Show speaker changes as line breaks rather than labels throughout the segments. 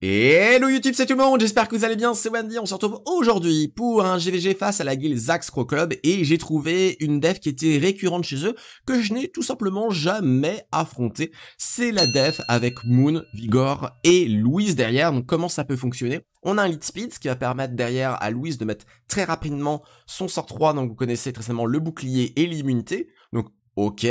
Hello YouTube, c'est tout le monde, j'espère que vous allez bien, c'est Wendy, on se retrouve aujourd'hui pour un GVG face à la guilde Zax Crow Club et j'ai trouvé une def qui était récurrente chez eux que je n'ai tout simplement jamais affrontée. C'est la def avec Moon, Vigor et Louise derrière, donc comment ça peut fonctionner on a un lead speed, ce qui va permettre derrière à Louise de mettre très rapidement son sort 3, donc vous connaissez très simplement le bouclier et l'immunité. Donc Ok.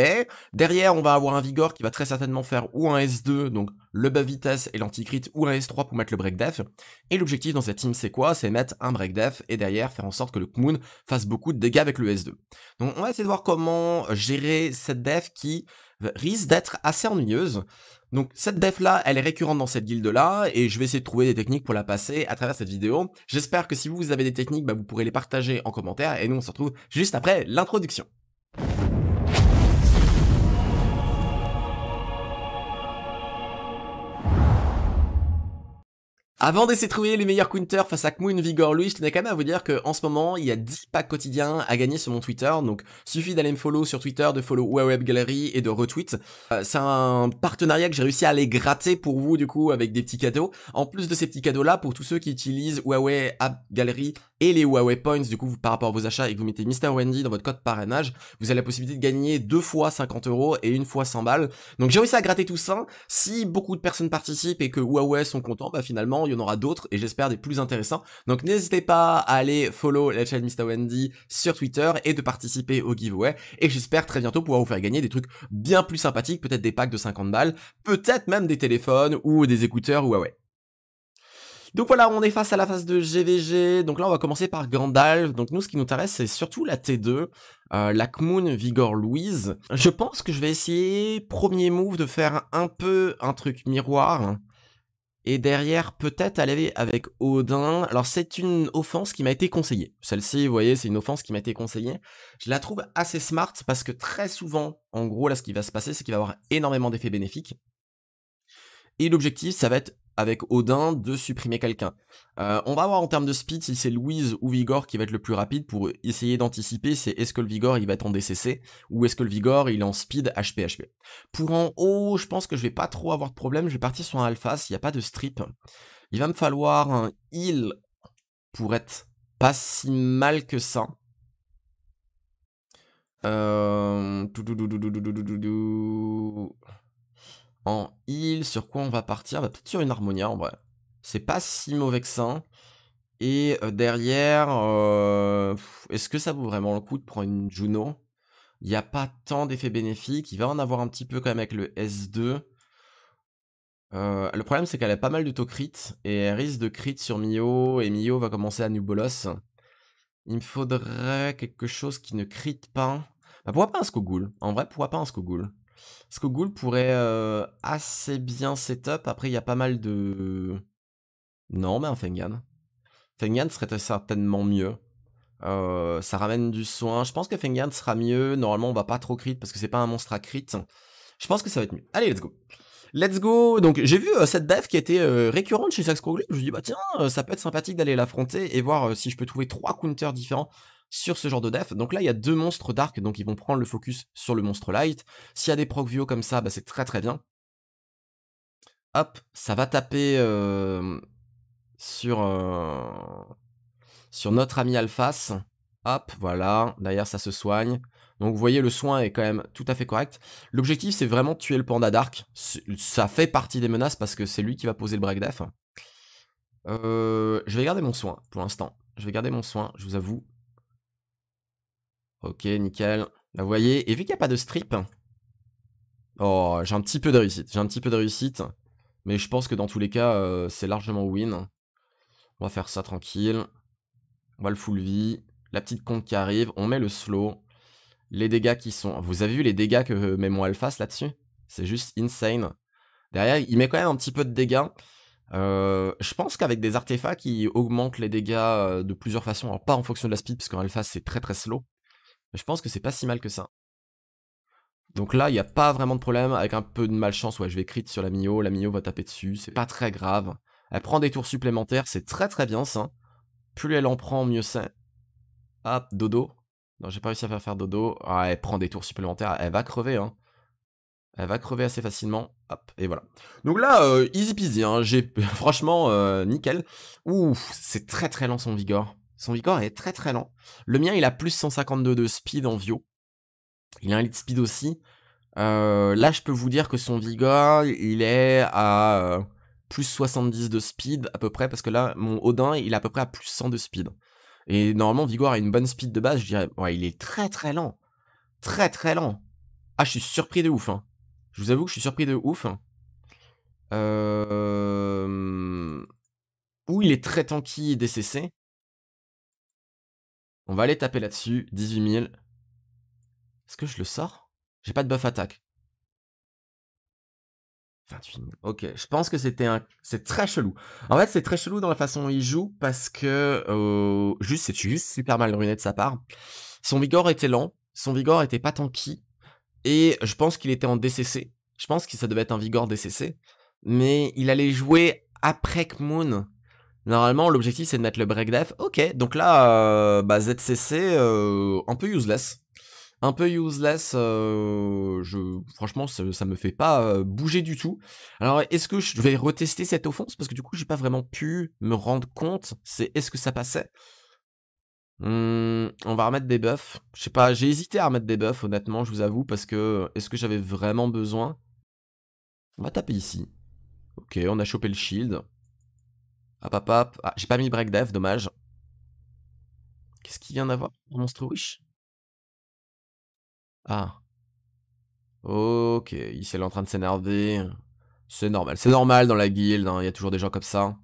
Derrière, on va avoir un Vigor qui va très certainement faire ou un S2, donc le bas vitesse et l'anticrit, ou un S3 pour mettre le break def. Et l'objectif dans cette team, c'est quoi C'est mettre un break def et derrière faire en sorte que le Kmoon fasse beaucoup de dégâts avec le S2. Donc on va essayer de voir comment gérer cette def qui risque d'être assez ennuyeuse. Donc cette def là, elle est récurrente dans cette guilde là, et je vais essayer de trouver des techniques pour la passer à travers cette vidéo. J'espère que si vous avez des techniques, bah, vous pourrez les partager en commentaire, et nous on se retrouve juste après l'introduction. Avant d'essayer de trouver les meilleurs counters face à Kmoon, Vigor, Louis, je tenais quand même à vous dire qu'en ce moment, il y a 10 packs quotidiens à gagner sur mon Twitter, donc suffit d'aller me follow sur Twitter, de follow Web Gallery et de retweet. Euh, c'est un partenariat que j'ai réussi à aller gratter pour vous, du coup, avec des petits cadeaux. En plus de ces petits cadeaux-là, pour tous ceux qui utilisent Huawei App Gallery et les Huawei Points, du coup, par rapport à vos achats et que vous mettez Mr. Wendy dans votre code parrainage, vous avez la possibilité de gagner deux fois 50 euros et une fois 100 balles. Donc j'ai réussi à gratter tout ça. Si beaucoup de personnes participent et que Huawei sont contents, bah finalement, il y en aura d'autres et j'espère des plus intéressants. Donc n'hésitez pas à aller follow la chaîne Mr. Wendy sur Twitter et de participer au giveaway. Et j'espère très bientôt pouvoir vous faire gagner des trucs bien plus sympathiques, peut-être des packs de 50 balles, peut-être même des téléphones ou des écouteurs ah ouais. Donc voilà, on est face à la phase de GVG. Donc là, on va commencer par Gandalf. Donc nous, ce qui nous intéresse, c'est surtout la T2, euh, la Kmoon Vigor Louise. Je pense que je vais essayer, premier move, de faire un peu un truc miroir. Et derrière, peut-être aller avec Odin. Alors, c'est une offense qui m'a été conseillée. Celle-ci, vous voyez, c'est une offense qui m'a été conseillée. Je la trouve assez smart parce que très souvent, en gros, là, ce qui va se passer, c'est qu'il va avoir énormément d'effets bénéfiques. Et l'objectif, ça va être avec Odin de supprimer quelqu'un. Euh, on va voir en termes de speed si c'est Louise ou Vigor qui va être le plus rapide pour essayer d'anticiper c'est est-ce que le Vigor il va être en DCC ou est-ce que le Vigor il est en speed HP HP. Pour en haut, je pense que je vais pas trop avoir de problème, je vais partir sur un alpha s'il n'y a pas de strip. Il va me falloir un heal pour être pas si mal que ça. Euh... En heal, sur quoi on va partir bah, Peut-être sur une Harmonia en vrai. C'est pas si mauvais que ça. Et euh, derrière, euh, est-ce que ça vaut vraiment le coup de prendre une Juno Il n'y a pas tant d'effets bénéfiques. Il va en avoir un petit peu quand même avec le S2. Euh, le problème, c'est qu'elle a pas mal de taux crit. Et elle risque de crit sur Mio. Et Mio va commencer à Nubolos. Il me faudrait quelque chose qui ne crit pas. Bah, pourquoi pas un Skogul En vrai, pourquoi pas un Skogul Skogul pourrait euh, assez bien setup. Après, il y a pas mal de... Non, mais un Fengan. Fengan serait certainement mieux. Euh, ça ramène du soin. Je pense que Fengan sera mieux. Normalement, on va pas trop crit parce que c'est pas un monstre à crit. Je pense que ça va être mieux. Allez, let's go. Let's go. Donc, j'ai vu euh, cette Dev qui était récurrente chez Sax Je me suis dit, bah tiens, ça peut être sympathique d'aller l'affronter et voir si je peux trouver trois counters différents sur ce genre de def. Donc là, il y a deux monstres dark, donc ils vont prendre le focus sur le monstre light. S'il y a des proc comme ça, bah, c'est très très bien. Hop, ça va taper euh, sur, euh, sur notre ami Alphas. Hop, voilà, d'ailleurs ça se soigne. Donc vous voyez, le soin est quand même tout à fait correct. L'objectif, c'est vraiment de tuer le panda dark. Ça fait partie des menaces parce que c'est lui qui va poser le break def. Euh, je vais garder mon soin pour l'instant. Je vais garder mon soin, je vous avoue. Ok, nickel. Là, bah, vous voyez, et vu qu'il n'y a pas de strip, oh, j'ai un petit peu de réussite. J'ai un petit peu de réussite, mais je pense que dans tous les cas, euh, c'est largement win. On va faire ça tranquille. On va le full vie. La petite compte qui arrive. On met le slow. Les dégâts qui sont... Vous avez vu les dégâts que euh, met mon Alphas là-dessus C'est juste insane. Derrière, il met quand même un petit peu de dégâts. Euh, je pense qu'avec des artefacts, il augmente les dégâts de plusieurs façons. Alors pas en fonction de la speed, parce qu'en alpha c'est très très slow je pense que c'est pas si mal que ça. Donc là, il n'y a pas vraiment de problème. Avec un peu de malchance, ouais, je vais crit sur la Mio. La Mio va taper dessus. C'est pas très grave. Elle prend des tours supplémentaires. C'est très très bien ça. Plus elle en prend, mieux c'est. Hop, dodo. Non, j'ai pas réussi à faire faire dodo. Ah, elle prend des tours supplémentaires. Elle va crever. Hein. Elle va crever assez facilement. Hop, et voilà. Donc là, euh, easy peasy. Hein. franchement euh, nickel. Ouh, c'est très très lent son vigor. Son Vigor est très très lent. Le mien, il a plus 152 de speed en Vio. Il a un lit speed aussi. Euh, là, je peux vous dire que son Vigor, il est à euh, plus 70 de speed à peu près, parce que là, mon Odin, il est à peu près à plus 100 de speed. Et normalement, Vigor a une bonne speed de base, je dirais. Ouais, il est très très lent. Très très lent. Ah, je suis surpris de ouf. Hein. Je vous avoue que je suis surpris de ouf. Euh, ou il est très tanky et DCC, on va aller taper là-dessus, 18 000. Est-ce que je le sors J'ai pas de buff attaque. 28 000. Ok, je pense que c'était un... C'est très chelou. En fait, c'est très chelou dans la façon dont il joue, parce que... Euh, juste, c'est juste super mal ruiné de sa part. Son Vigor était lent, son Vigor était pas tanky, et je pense qu'il était en DCC. Je pense que ça devait être un Vigor DCC. Mais il allait jouer après que Moon Normalement, l'objectif c'est de mettre le Break Death. Ok, donc là, euh, bah, ZCC, euh, un peu useless. Un peu useless, euh, je, franchement, ça, ça, me fait pas bouger du tout. Alors, est-ce que je vais retester cette offense Parce que du coup, j'ai pas vraiment pu me rendre compte. C'est est-ce que ça passait hmm, on va remettre des buffs. Je sais pas, j'ai hésité à remettre des buffs, honnêtement, je vous avoue, parce que est-ce que j'avais vraiment besoin On va taper ici. Ok, on a chopé le shield. Ah, j'ai pas mis break dev, dommage. Qu'est-ce qu'il vient d'avoir dans Monstre Wish Ah. Ok, il est en train de s'énerver. C'est normal. C'est normal dans la guilde, hein, il y a toujours des gens comme ça.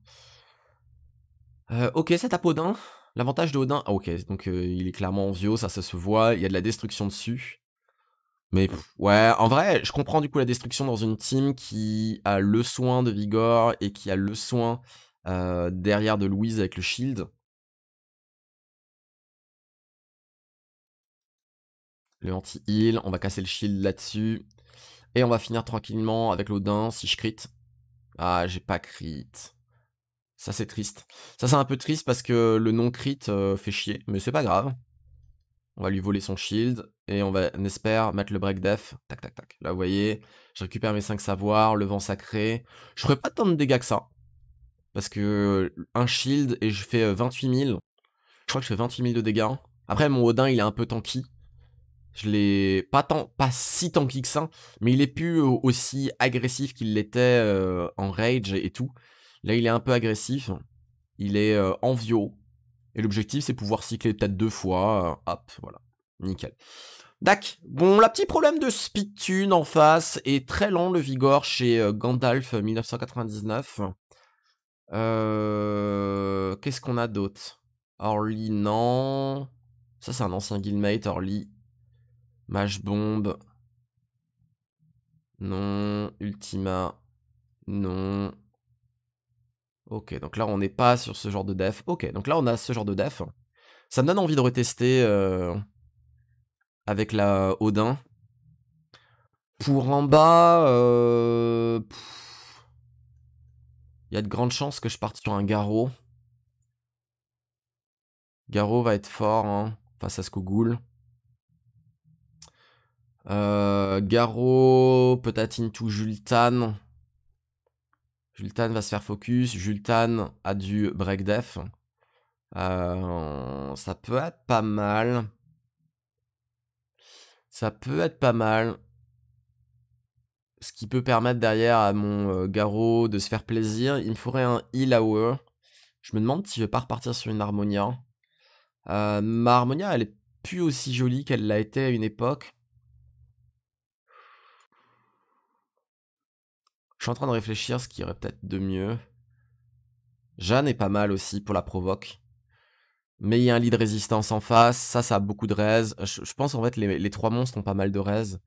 Euh, ok, ça tape Odin. L'avantage de Odin... Ah, ok, donc euh, il est clairement en vieux, ça, ça se voit. Il y a de la destruction dessus. Mais ouais, en vrai, je comprends du coup la destruction dans une team qui a le soin de Vigor et qui a le soin euh, derrière de Louise avec le shield. Le anti-heal, on va casser le shield là-dessus. Et on va finir tranquillement avec l'Odin si je crit. Ah, j'ai pas crit. Ça, c'est triste. Ça, c'est un peu triste parce que le non-crit euh, fait chier, mais c'est pas grave. On va lui voler son shield et on va, on espère, mettre le break def. Tac, tac, tac. Là, vous voyez, je récupère mes 5 savoirs, le vent sacré. Je ferai pas tant de dégâts que ça. Parce que un shield et je fais 28 000. Je crois que je fais 28 000 de dégâts. Après, mon Odin, il est un peu tanky. Je l'ai pas pas si tanky que ça, mais il est plus aussi agressif qu'il l'était en rage et tout. Là, il est un peu agressif. Il est en vio. Et l'objectif, c'est pouvoir cycler peut-être deux fois. hop, voilà. Nickel. Dac. Bon, la petite problème de speed tune en face est très lent le Vigor chez Gandalf 1999. Euh, qu'est-ce qu'on a d'autre Orly, non. Ça, c'est un ancien guildmate, Orly. Mage Bombe. Non. Ultima. Non. Ok, donc là, on n'est pas sur ce genre de def. Ok, donc là, on a ce genre de def. Ça me donne envie de retester euh, avec la Odin. Pour en bas... Euh, il y a de grandes chances que je parte sur un Garo. Garo va être fort hein, face à Skogul. Euh, peut-être into Jultan. Jultan va se faire focus. Jultan a du break def. Euh, ça peut être pas mal. Ça peut être pas mal ce qui peut permettre derrière à mon euh, garrot de se faire plaisir. Il me faudrait un heal hour. E. Je me demande si je vais pas repartir sur une harmonia. Euh, ma harmonia, elle est plus aussi jolie qu'elle l'a été à une époque. Je suis en train de réfléchir ce qui aurait peut-être de mieux. Jeanne est pas mal aussi pour la provoque. Mais il y a un lit de résistance en face, ça, ça a beaucoup de res. Je, pense en fait les, les trois monstres ont pas mal de res.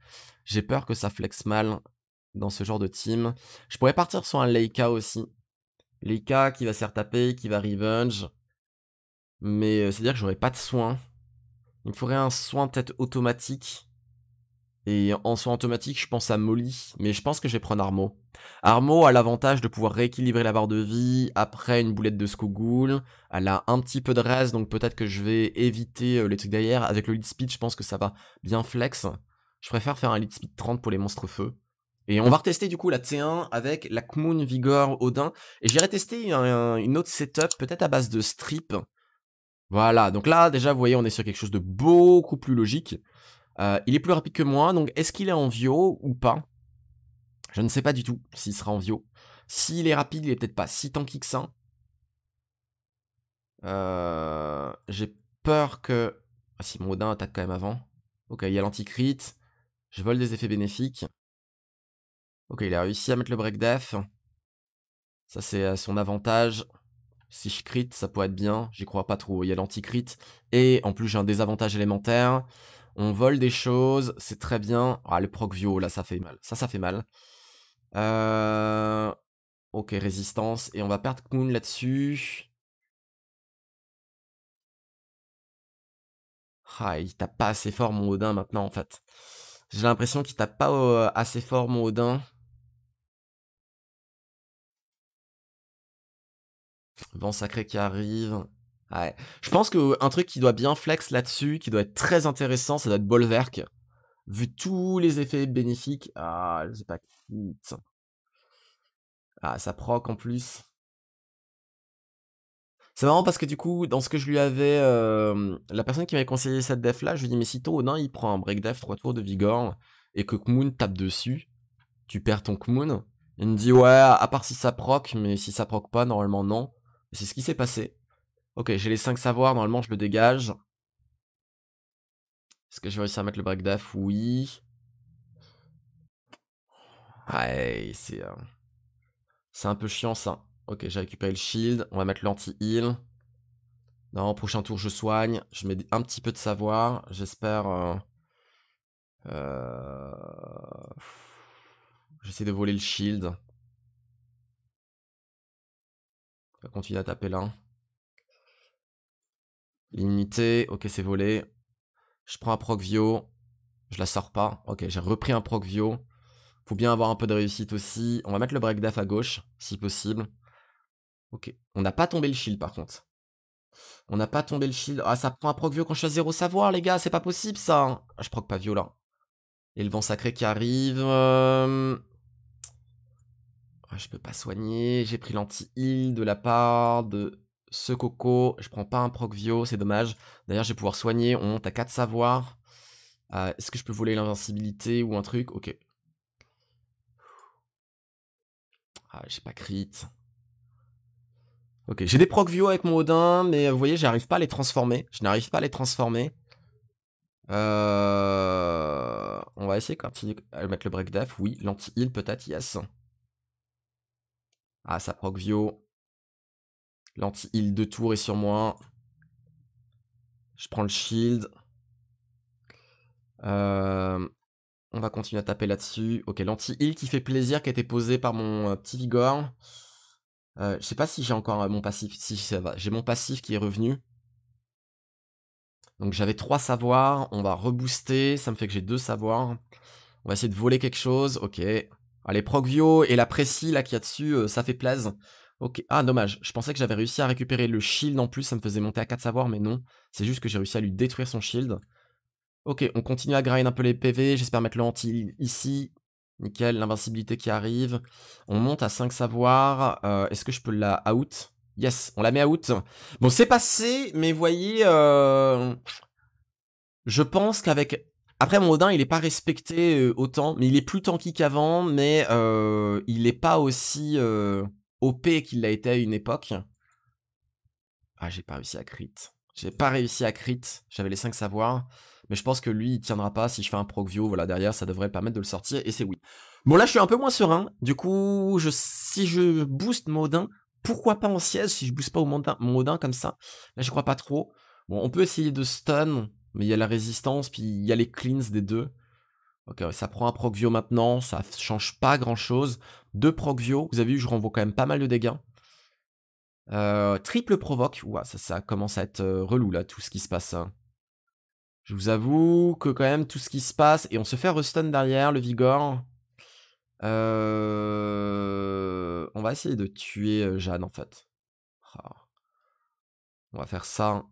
J'ai peur que ça flexe mal dans ce genre de team. Je pourrais partir sur un Leica aussi. Leica qui va se retaper, qui va revenge. Mais euh, c'est-à-dire que j'aurais pas de soin. Il me faudrait un soin peut-être automatique. Et en soin automatique, je pense à Molly. Mais je pense que je vais prendre Armo. Armo a l'avantage de pouvoir rééquilibrer la barre de vie après une boulette de Skogul. Elle a un petit peu de reste, donc peut-être que je vais éviter euh, les trucs derrière. Avec le lead speed, je pense que ça va bien flex. Je préfère faire un lead speed 30 pour les monstres feu. Et on va retester du coup la T1 avec la Kmoon Vigor Odin. Et j'irai tester une autre setup, peut-être à base de strip. Voilà, donc là déjà vous voyez on est sur quelque chose de beaucoup plus logique. Euh, il est plus rapide que moi, donc est-ce qu'il est en VIO ou pas Je ne sais pas du tout s'il sera en VIO. S'il est rapide, il est peut-être pas si tanky que ça. Euh, j'ai peur que... Ah si, mon Odin attaque quand même avant. Ok, il y a l'anticrit. Je vole des effets bénéfiques. Ok, il a réussi à mettre le break death, Ça, c'est son avantage. Si je crit, ça pourrait être bien. J'y crois pas trop. Il y a l'anti-crit. Et en plus, j'ai un désavantage élémentaire. On vole des choses. C'est très bien. Ah, le proc vio, là, ça fait mal. Ça, ça fait mal. Euh, ok, résistance. Et on va perdre Kuhn là-dessus. Ah, il tape pas assez fort, mon Odin, maintenant, en fait. J'ai l'impression qu'il tape pas euh, assez fort, mon Odin. Vent sacré qui arrive. Je pense qu'un truc qui doit bien flex là-dessus, qui doit être très intéressant, ça doit être Bolverk, Vu tous les effets bénéfiques. Ah, je sais pas. Ah, ça proc en plus. C'est marrant parce que du coup, dans ce que je lui avais... Euh, la personne qui m'avait conseillé cette def là, je lui dis mais si ton non, il prend un break def 3 tours de Vigor, et que Kmoon tape dessus, tu perds ton Kmoon. Il me dit, ouais, à part si ça proc, mais si ça proc pas, normalement non. C'est ce qui s'est passé. Ok, j'ai les 5 savoirs, normalement je le dégage. Est-ce que je vais réussir à mettre le break Oui. Ah, c'est... Euh, c'est un peu chiant ça. Ok, j'ai récupéré le shield. On va mettre l'anti-heal. Non, prochain tour je soigne. Je mets un petit peu de savoir. J'espère... Euh, euh, j'essaie de voler le shield. Continue à taper là. Limité. Ok, c'est volé. Je prends un proc vio. Je la sors pas. Ok, j'ai repris un proc vio. Faut bien avoir un peu de réussite aussi. On va mettre le break d'AF à gauche, si possible. Ok. On n'a pas tombé le shield, par contre. On n'a pas tombé le shield. Ah, ça prend un proc vio quand je suis à zéro savoir, les gars. C'est pas possible, ça. Ah, je proc pas vio, là. Et le vent sacré qui arrive. Euh, ah, je peux pas soigner, j'ai pris l'anti-heal de la part de ce coco, je prends pas un proc Vio, c'est dommage. D'ailleurs, je vais pouvoir soigner, on monte à 4 savoirs. Euh, est-ce que je peux voler l'invincibilité ou un truc Ok. Ah, j'ai pas crit. Ok, j'ai des proc Vio avec mon Odin, mais vous voyez, j'arrive pas à les transformer. Je n'arrive pas à les transformer. Euh, on va essayer de mettre le break death. Oui, l'anti-heal peut-être, yes. Ah, ça proc Vio. L'anti-heal de tour est sur moi. Je prends le shield. Euh, on va continuer à taper là-dessus. Ok, l'anti-heal qui fait plaisir, qui a été posé par mon euh, petit Vigor. Je euh, je sais pas si j'ai encore mon passif. Si, ça va. J'ai mon passif qui est revenu. Donc j'avais 3 savoirs. On va rebooster. Ça me fait que j'ai deux savoirs. On va essayer de voler quelque chose. Ok. Allez, ah, Procvio et la Précis là qu'il y a dessus, euh, ça fait plaise. Ok, ah dommage, je pensais que j'avais réussi à récupérer le shield en plus, ça me faisait monter à 4 savoirs, mais non. C'est juste que j'ai réussi à lui détruire son shield. Ok, on continue à grind un peu les PV, j'espère mettre le anti ici. Nickel, l'invincibilité qui arrive. On monte à 5 savoirs, euh, est-ce que je peux la out Yes, on la met out. Bon, c'est passé, mais voyez, euh, je pense qu'avec après, mon Odin, il n'est pas respecté euh, autant, mais il est plus tanky qu'avant, mais euh, il n'est pas aussi euh, OP qu'il l'a été à une époque. Ah, j'ai pas réussi à crit. J'ai pas réussi à crit, j'avais les 5 savoirs. Mais je pense que lui, il tiendra pas. Si je fais un proc view, voilà, derrière, ça devrait permettre de le sortir. Et c'est oui. Bon, là, je suis un peu moins serein. Du coup, si je boost Modin, pourquoi pas en siège si je booste pas au mon comme ça Là, je crois pas trop. Bon, on peut essayer de stun. Mais il y a la résistance, puis il y a les cleans des deux. Ok, ça prend un proc procvio maintenant, ça change pas grand chose. Deux procvio, vous avez vu, je renvoie quand même pas mal de dégâts. Euh, triple provoque, ça, ça, commence à être euh, relou là, tout ce qui se passe. Hein. Je vous avoue que quand même tout ce qui se passe, et on se fait ruston derrière, le Vigor. Euh, on va essayer de tuer Jeanne en fait. Ah. On va faire ça. Hein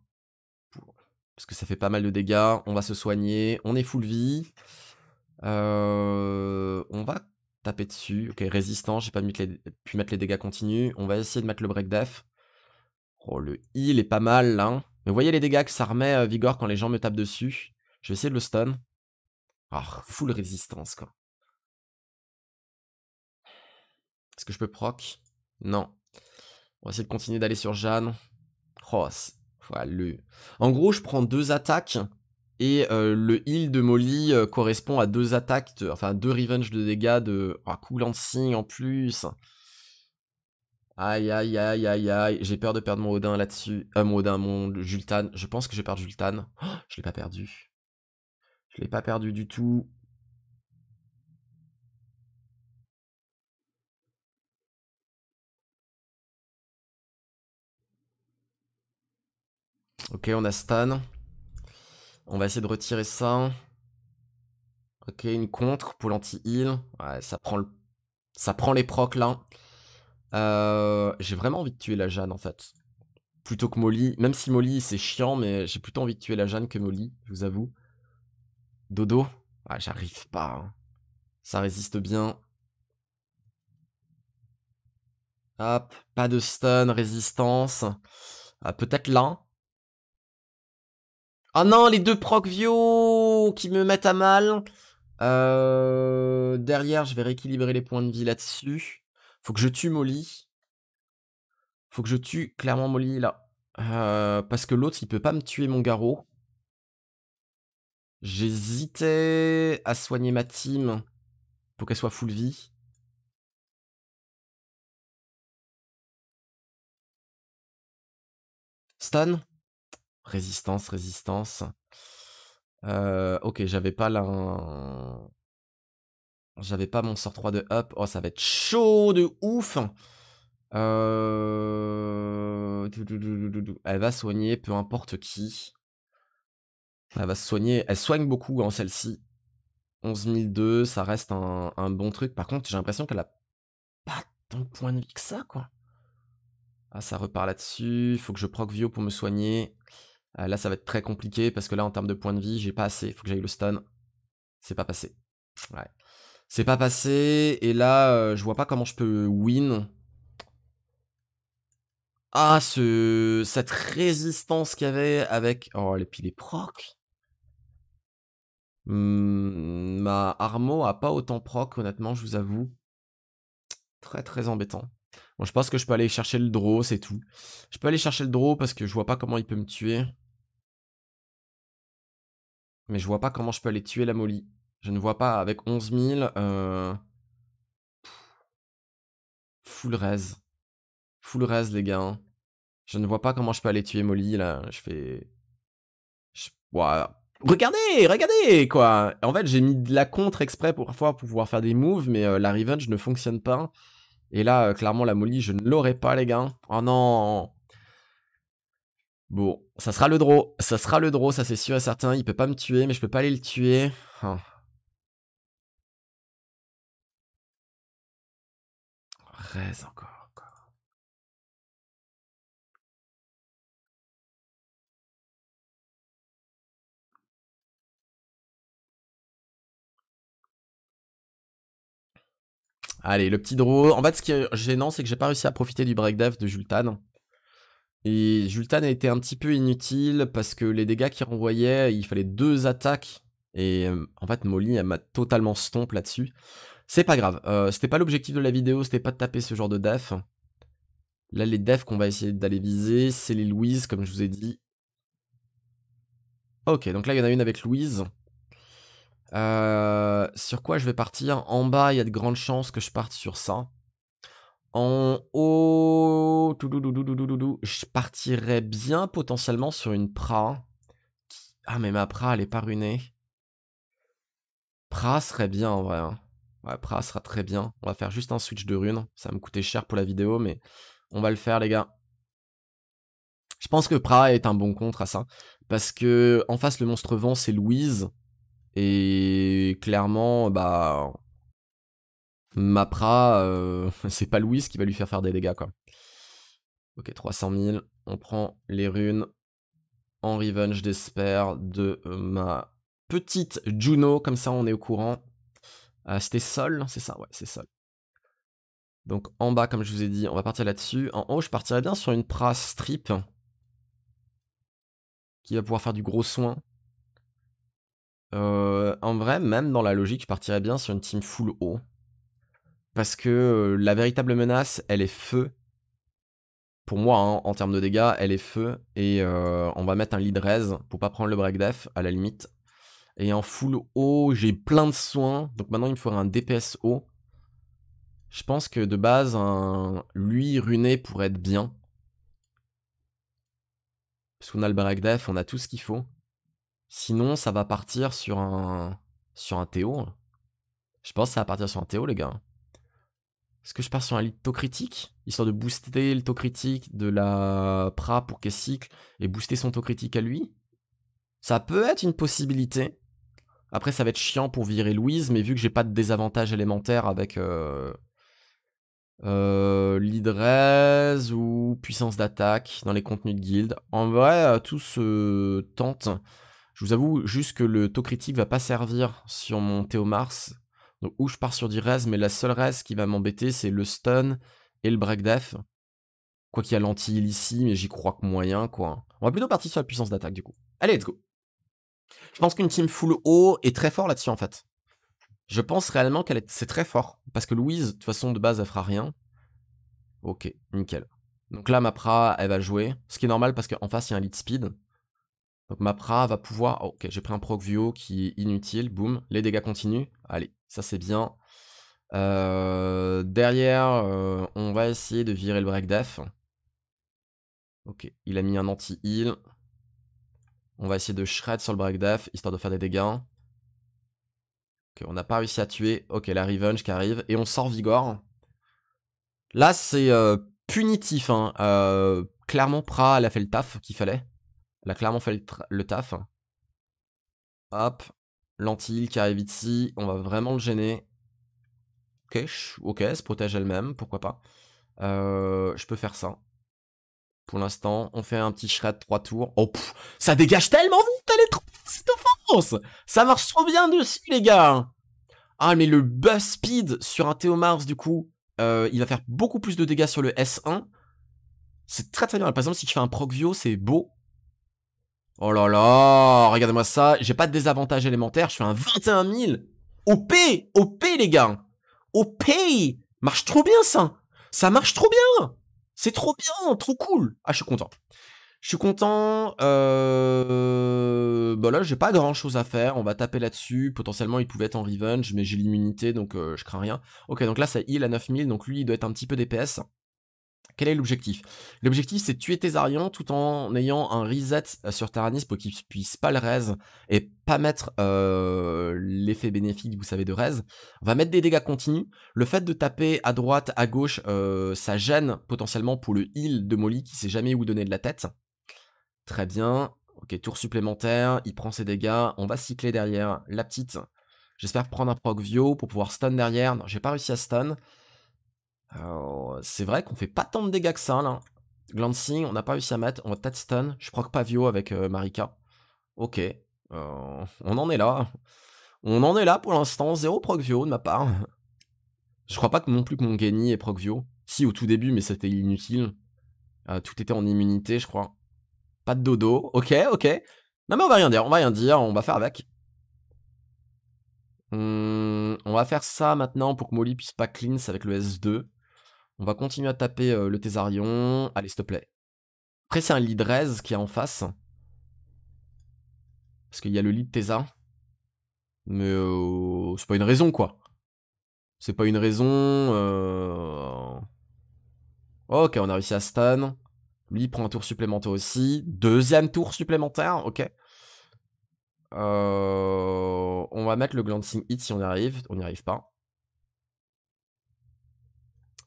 parce que ça fait pas mal de dégâts, on va se soigner, on est full vie. Euh, on va taper dessus, ok, résistant, j'ai pas mis pu mettre les dégâts continus, on va essayer de mettre le break def. Oh, le heal est pas mal, là. Hein. Mais vous voyez les dégâts que ça remet euh, Vigor quand les gens me tapent dessus Je vais essayer de le stun. Ah, full résistance, quoi. Est-ce que je peux proc Non. On va essayer de continuer d'aller sur Jeanne. Oh, en gros, je prends deux attaques et euh, le heal de Molly euh, correspond à deux attaques, enfin deux revenge de dégâts de oh, Cool en plus. Aïe aïe aïe aïe aïe, j'ai peur de perdre mon Odin là-dessus. Euh, mon Odin, mon Jultan, je pense que je vais perdre Jultan. Oh, je l'ai pas perdu. Je l'ai pas perdu du tout. Ok, on a stun. On va essayer de retirer ça. Ok, une contre pour l'anti-heal. Ouais, ça prend, le... ça prend les procs là. Euh, j'ai vraiment envie de tuer la Jeanne en fait. Plutôt que Molly. Même si Molly c'est chiant, mais j'ai plutôt envie de tuer la Jeanne que Molly, je vous avoue. Dodo Ah, j'arrive pas. Hein. Ça résiste bien. Hop, pas de stun, résistance. Ah, peut-être là. Oh non, les deux proc Vio qui me mettent à mal. Euh, derrière, je vais rééquilibrer les points de vie là-dessus. Faut que je tue Molly. Faut que je tue clairement Molly là. Euh, parce que l'autre, il peut pas me tuer mon garrot. J'hésitais à soigner ma team pour qu'elle soit full vie. Stan Résistance, résistance. Euh, ok, j'avais pas là J'avais pas mon sort 3 de up. Oh, ça va être chaud de ouf. Euh, elle va soigner peu importe qui. Elle va se soigner. Elle soigne beaucoup en celle-ci. 11002, ça reste un, bon truc. Par contre, j'ai l'impression qu'elle a pas tant de points de vie que ça, quoi. Ah, ça repart là-dessus. Il Faut que je proc Vio pour me soigner. Euh, là, ça va être très compliqué parce que là, en termes de points de vie, j'ai pas assez. Faut que j'aille le stun. C'est pas passé. Ouais. C'est pas passé. Et là, euh, je vois pas comment je peux win. Ah, ce... cette résistance qu'il y avait avec... Oh, les piles proc. Mmh, ma Armo a pas autant proc, honnêtement, je vous avoue. Très, très embêtant. Bon, je pense que je peux aller chercher le draw, c'est tout. Je peux aller chercher le draw parce que je vois pas comment il peut me tuer. Mais je vois pas comment je peux aller tuer la Molly. Je ne vois pas, avec 11 000... Euh... Full raise. Full raise, les gars. Hein. Je ne vois pas comment je peux aller tuer Molly, là. Je fais... Regardez, regardez, quoi En fait, j'ai mis de la contre exprès pour, pouvoir faire des moves, mais euh, la revenge ne fonctionne pas. Et là, euh, clairement, la Molly, je ne l'aurai pas, les gars. Oh non Bon, ça sera le draw. Ça sera le draw, ça c'est sûr et certain. Il peut pas me tuer, mais je peux pas aller le tuer. Hein. Reste encore, encore. Allez, le petit draw. En fait, ce qui est gênant, c'est que j'ai pas réussi à profiter du break de Jultan. Et Jultan a été un petit peu inutile parce que les dégâts qu'il renvoyait, il fallait deux attaques. Et euh, en fait, Molly, elle m'a totalement stomp là-dessus. C'est pas grave, euh, c'était pas l'objectif de la vidéo, c'était pas de taper ce genre de def. Là, les defs qu'on va essayer d'aller viser, c'est les Louise, comme je vous ai dit. Ok, donc là, il y en a une avec Louise. Euh, sur quoi je vais partir En bas, il y a de grandes chances que je parte sur ça. En haut, je partirais bien potentiellement sur une Pra. Ah, mais ma Pra, elle est pas runée. Pra serait bien en vrai. Hein. Ouais, Pra sera très bien. On va faire juste un switch de rune. Ça va me coûter cher pour la vidéo, mais on va le faire, les gars. Je pense que Pra est un bon contre à ça. Parce que en face, le monstre vent, c'est Louise. Et clairement, bah, Ma pra, euh, c'est pas Louis qui va lui faire faire des dégâts, quoi. Ok, 300 000. On prend les runes en revenge j'espère, de euh, ma petite Juno. Comme ça, on est au courant. Euh, c'était Sol, c'est ça Ouais, c'est Sol. Donc en bas, comme je vous ai dit, on va partir là-dessus. En haut, je partirais bien sur une Pra Strip qui va pouvoir faire du gros soin. en vrai, même dans la logique, je partirais bien sur une team full haut. Parce que euh, la véritable menace, elle est feu. Pour moi, hein, en termes de dégâts, elle est feu. Et euh, on va mettre un lead raise pour pas prendre le break à la limite. Et en full haut, j'ai plein de soins. Donc maintenant, il me faudra un DPS haut. Je pense que de base, un lui runé pourrait être bien. Parce qu'on a le break on a tout ce qu'il faut. Sinon, ça va partir sur un... Sur un Théo. Hein. Je pense que ça va partir sur un Théo, les gars. Est-ce que je pars sur un lit taux critique Histoire de booster le taux critique de la pra pour qu'elle cycle et booster son taux critique à lui Ça peut être une possibilité. Après, ça va être chiant pour virer Louise, mais vu que j'ai pas de désavantage élémentaire avec euh, euh ou puissance d'attaque dans les contenus de guild, en vrai, euh, tout se tente. Je vous avoue juste que le taux critique va pas servir sur mon Théomars donc ou je pars sur 10 res, mais la seule res qui va m'embêter, c'est le stun et le break death. Quoi qu'il y a lanti ici, mais j'y crois que moyen, quoi. On va plutôt partir sur la puissance d'attaque, du coup. Allez, let's go Je pense qu'une team full haut est très fort là-dessus, en fait. Je pense réellement qu'elle est... C'est très fort, parce que Louise, de toute façon, de base, elle fera rien. Ok, nickel. Donc là, Mapra, elle va jouer, ce qui est normal parce qu'en face, il y a un lead speed. Donc Mapra va pouvoir... Oh, ok, j'ai pris un proc view qui est inutile, boum, les dégâts continuent, allez. Ça, c'est bien. Euh, derrière, euh, on va essayer de virer le break death. Ok, il a mis un anti-heal. On va essayer de shred sur le break death, histoire de faire des dégâts. Ok, on n'a pas réussi à tuer. Ok, la revenge qui arrive. Et on sort Vigor. Là, c'est euh, punitif. Hein. clairement, Pra, elle a fait le taf qu'il fallait. Elle a clairement fait le taf. Hop, Lentille qui arrive ici, on va vraiment le gêner. Ok, ok, elle se protège elle-même, pourquoi pas. Euh, je peux faire ça. Pour l'instant, on fait un petit shred 3 tours. Oh, ça dégage tellement vite, elle est trop... cette offense Ça marche trop bien dessus, les gars Ah, mais le buzz speed sur un Mars du coup, euh, il va faire beaucoup plus de dégâts sur le S1. C'est très très bien. Par exemple, si tu fais un procvio, c'est beau. Oh là là, regardez-moi ça. J'ai pas de désavantage élémentaire, je suis un 21 000. OP, OP les gars. OP, marche trop bien ça. Ça marche trop bien. C'est trop bien, trop cool. Ah, je suis content. Je suis content. Euh... Bah là, j'ai pas grand chose à faire. On va taper là-dessus. Potentiellement, il pouvait être en revenge, mais j'ai l'immunité, donc euh, je crains rien. Ok, donc là, ça heal à 9000, donc lui, il doit être un petit peu DPS. Quel est l'objectif L'objectif, c'est de tuer Tesarian tout en ayant un reset euh, sur Terranis pour qu'il puisse pas le raise et pas mettre euh, l'effet bénéfique, vous savez, de raise. On va mettre des dégâts continus. Le fait de taper à droite, à gauche, euh, ça gêne potentiellement pour le heal de Molly qui sait jamais où donner de la tête. Très bien. Ok, tour supplémentaire, il prend ses dégâts. On va cycler derrière la petite. J'espère prendre un proc Vio pour pouvoir stun derrière. Non, j'ai pas réussi à stun. Euh, c'est vrai qu'on fait pas tant de dégâts que ça là. Glancing, on n'a pas réussi à mettre. On va peut-être stun. Je pas Pavio avec euh, Marika. Ok. Euh, on en est là. On en est là pour l'instant. Zéro proc Vio de ma part. Je crois pas que non plus que mon genny est proc Vio. Si, au tout début, mais c'était inutile. tout était en immunité, je crois. Pas de dodo. Ok, ok. Non, mais on va rien dire. On va rien dire. On va faire avec. Hum, on va faire ça maintenant pour que Molly puisse pas cleanse avec le S2. On va continuer à taper euh, le Thésarion. Allez, s'il te plaît. Après, c'est un lead qui est en face. Parce qu'il y a le lit de Mais euh, c'est pas une raison, quoi. C'est pas une raison. Euh, ok, on a réussi à stun. Lui, prend un tour supplémentaire aussi. Deuxième tour supplémentaire, ok. On va mettre le glancing hit si on y arrive. On n'y arrive pas.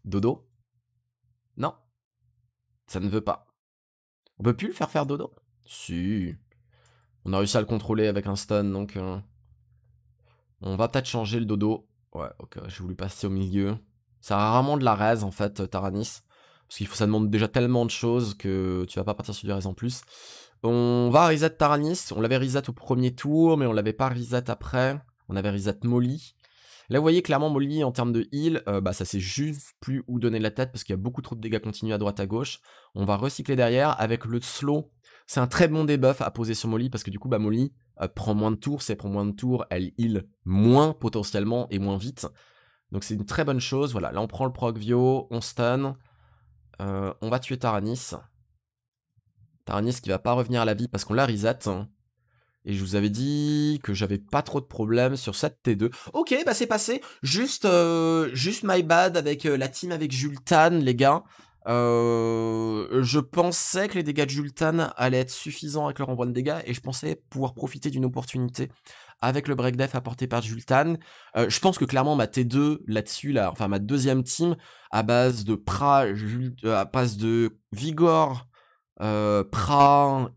Dodo Non. Ça ne veut pas. On peut plus le faire faire dodo Si. On a réussi à le contrôler avec un stun, donc... Euh, on va peut-être changer le dodo. Ouais, ok, j'ai voulu passer au milieu. Ça a rarement de la raise, en fait, euh, Taranis. Parce qu'il faut, ça demande déjà tellement de choses que tu vas pas partir sur du raise en plus. On va reset Taranis. On l'avait reset au premier tour, mais on l'avait pas reset après. On avait reset Molly. Là, vous voyez, clairement, Molly, en termes de heal, euh, bah, ça sait juste plus où donner la tête parce qu'il y a beaucoup trop de dégâts continus à droite à gauche. On va recycler derrière avec le slow. C'est un très bon debuff à poser sur Molly parce que du coup, bah, Molly euh, prend moins de tours. Si elle prend moins de tours, elle heal moins potentiellement et moins vite. Donc c'est une très bonne chose. Voilà, là on prend le proc Vio, on stun. Euh, on va tuer Taranis. Taranis qui va pas revenir à la vie parce qu'on l'a reset. Hein. Et je vous avais dit que j'avais pas trop de problèmes sur cette T2. Ok, bah c'est passé. Juste, euh, juste my bad avec euh, la team avec Jultan, les gars. Euh, je pensais que les dégâts de Jultan allaient être suffisants avec leur envoi de dégâts et je pensais pouvoir profiter d'une opportunité avec le break def apporté par Jultan. je pense que clairement ma T2 là-dessus, là, enfin ma deuxième team, à base de pra, à base de Vigor, euh,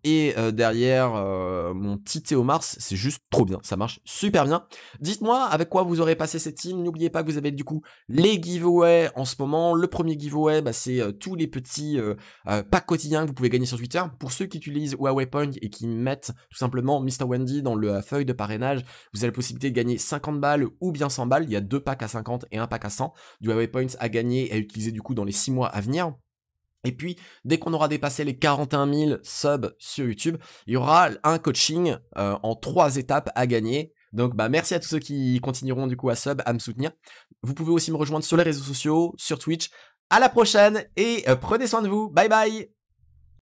et euh, derrière euh, mon petit Théo Mars, c'est juste trop bien, ça marche super bien. Dites-moi avec quoi vous aurez passé cette team, n'oubliez pas que vous avez du coup les giveaways en ce moment. Le premier giveaway, bah, c'est euh, tous les petits packs quotidiens que vous pouvez gagner sur Twitter. Pour ceux qui utilisent Huawei Point et qui mettent tout simplement Mr. Wendy dans le feuille de parrainage, vous avez la possibilité de gagner 50 balles ou bien 100 balles. Il y a deux packs à 50 et un pack à 100 du Huawei Points à gagner et à utiliser du coup dans les 6 mois à venir. Et puis, dès qu'on aura dépassé les 41 000 subs sur YouTube, il y aura un coaching euh, en trois étapes à gagner. Donc, bah, merci à tous ceux qui continueront du coup à sub, à me soutenir. Vous pouvez aussi me rejoindre sur les réseaux sociaux, sur Twitch. À la prochaine et euh, prenez soin de vous. Bye bye